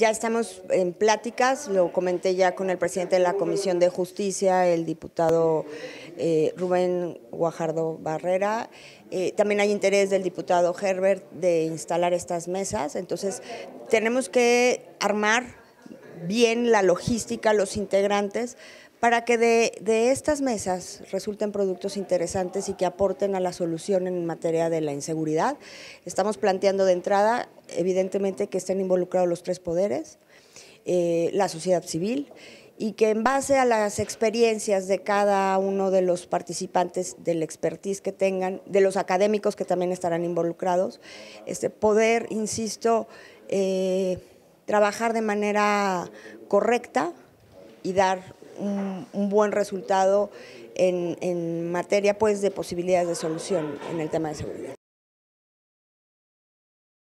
Ya estamos en pláticas, lo comenté ya con el presidente de la Comisión de Justicia, el diputado eh, Rubén Guajardo Barrera. Eh, también hay interés del diputado Herbert de instalar estas mesas, entonces tenemos que armar bien la logística, los integrantes, para que de, de, estas mesas resulten productos interesantes y que aporten a la solución en materia de la inseguridad. Estamos planteando de entrada, evidentemente, que estén involucrados los tres poderes, eh, la sociedad civil y que en base a las experiencias de cada uno de los participantes, del expertise que tengan, de los académicos que también estarán involucrados, este poder, insisto, eh, trabajar de manera correcta y dar un, buen resultado en, en materia pues, de posibilidades de solución en el tema de seguridad.